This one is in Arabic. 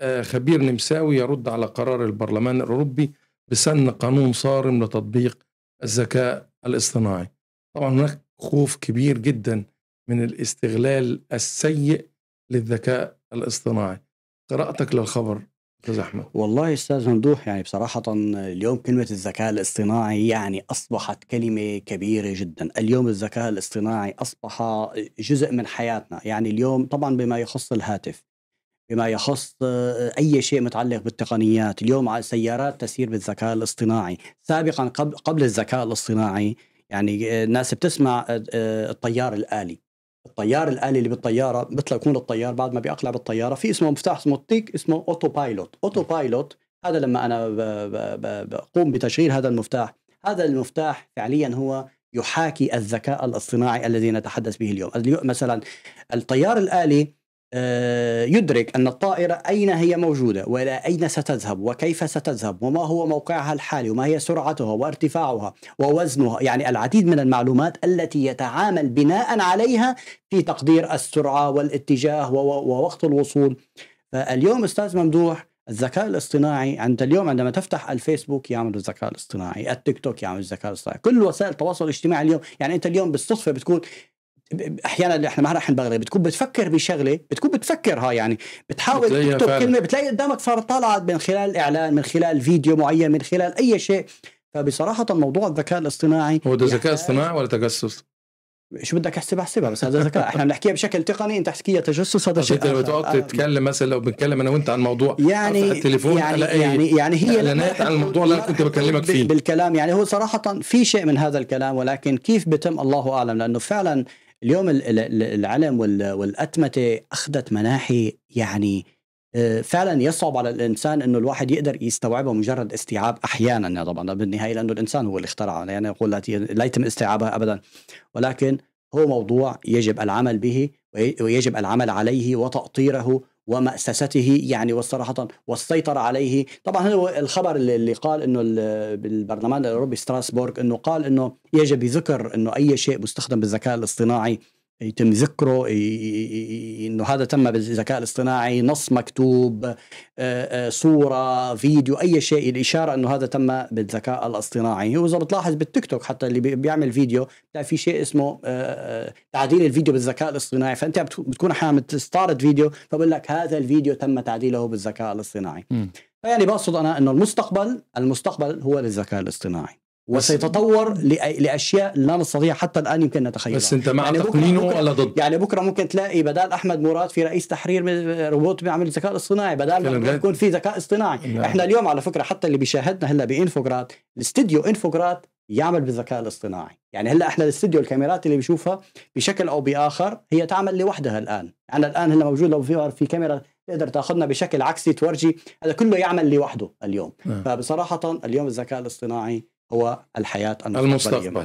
آه، خبير نمساوي يرد على قرار البرلمان الاوروبي بسن قانون صارم لتطبيق الذكاء الاصطناعي. طبعا هناك خوف كبير جدا من الاستغلال السيء للذكاء الاصطناعي. قراءتك للخبر استاذ احمد والله استاذ ممدوح يعني بصراحه اليوم كلمه الذكاء الاصطناعي يعني اصبحت كلمه كبيره جدا اليوم الذكاء الاصطناعي اصبح جزء من حياتنا يعني اليوم طبعا بما يخص الهاتف بما يخص آه، اي شيء متعلق بالتقنيات، اليوم على السيارات تسير بالذكاء الاصطناعي، سابقا قبل الذكاء الاصطناعي يعني آه، الناس بتسمع آه، الطيار الالي الطيار الالي اللي بالطياره مثل يكون الطيار بعد ما بيقلع بالطياره في اسمه مفتاح اسمه تيك اسمه اوتو بايلوت، اوتو بايلوت هذا لما انا بقوم بتشغيل هذا المفتاح، هذا المفتاح فعليا هو يحاكي الذكاء الاصطناعي الذي نتحدث به اليوم مثلا الطيار الالي آه، يدرك أن الطائرة أين هي موجودة وإلى أين ستذهب وكيف ستذهب وما هو موقعها الحالي وما هي سرعتها وارتفاعها ووزنها يعني العديد من المعلومات التي يتعامل بناء عليها في تقدير السرعة والاتجاه ووقت الوصول اليوم أستاذ ممدوح الذكاء الاصطناعي عند اليوم عندما تفتح الفيسبوك يعمل الذكاء الاصطناعي التيك توك يعمل الذكاء الاصطناعي كل وسائل التواصل الاجتماعي اليوم يعني انت اليوم بالصدفه بتكون احيانا احنا ما راح نبغي بتكون بتفكر بشغله بتكون بتفكر ها يعني بتحاول تكتب فعلا. كلمه بتلاقي قدامك صارت طالعه من خلال اعلان من خلال فيديو معين من خلال اي شيء فبصراحه موضوع الذكاء الاصطناعي هو ده ذكاء يعني اصطناعي ولا تجسس؟ شو بدك احسب احسبها بس هذا ذكاء احنا بنحكيها بشكل تقني انت تحكيها تجسس هذا شيء انت بتقعد تتكلم مثلا لو بنتكلم انا وانت عن موضوع يعني التليفون يعني يعني يعني هي اعلانات عن الموضوع اللي انا كنت بكلمك فيه بالكلام يعني هو صراحه في شيء من هذا الكلام ولكن كيف بتم الله اعلم لانه فعلا اليوم العلم والاتمته اخذت مناحي يعني آه، فعلا يصعب على الانسان انه الواحد يقدر يستوعبها مجرد استيعاب احيانا طبعا بالنهايه لانه الانسان هو اللي اخترعها يعني اقول لا يتم استيعابها ابدا ولكن هو موضوع يجب العمل به ويجب العمل عليه وتأطيره ومأسسته يعني والصراحة والسيطرة عليه طبعا هو الخبر اللي قال انه بالبرلمان الاوروبي ستراسبورغ انه قال انه يجب ذكر انه اي شيء مستخدم بالذكاء الاصطناعي يتم ذكره انه هذا تم بالذكاء الاصطناعي نص مكتوب آه، آه، صوره فيديو اي شيء الاشاره انه هذا تم بالذكاء الاصطناعي واذا بتلاحظ بالتيك توك حتى اللي بيعمل فيديو بتلاقي في شيء اسمه آه، تعديل الفيديو بالذكاء الاصطناعي فانت بتكون احيانا بتستعرض فيديو فبقول لك هذا الفيديو تم تعديله بالذكاء الاصطناعي م. فيعني بقصد انا انه المستقبل المستقبل هو للذكاء الاصطناعي وسيتطور لاشياء لا نستطيع حتى الان يمكن نتخيلها بس انت مع يعني تقنينه ولا ضد؟ يعني بكره ممكن تلاقي بدال احمد مراد في رئيس تحرير روبوت بيعمل ذكاء اصطناعي بدال ما يكون في ذكاء اصطناعي نعم. احنا اليوم على فكره حتى اللي بيشاهدنا هلا بانفوجرات الاستديو انفوجرات يعمل بالذكاء الاصطناعي يعني هلا احنا الاستديو الكاميرات اللي بنشوفها بشكل او باخر هي تعمل لوحدها الان انا يعني الان هلا موجود لو في في كاميرا تقدر تاخذنا بشكل عكسي تورجي هذا كله يعمل لوحده اليوم نعم. فبصراحه اليوم الذكاء الاصطناعي هو الحياة المستقبلية المستقبل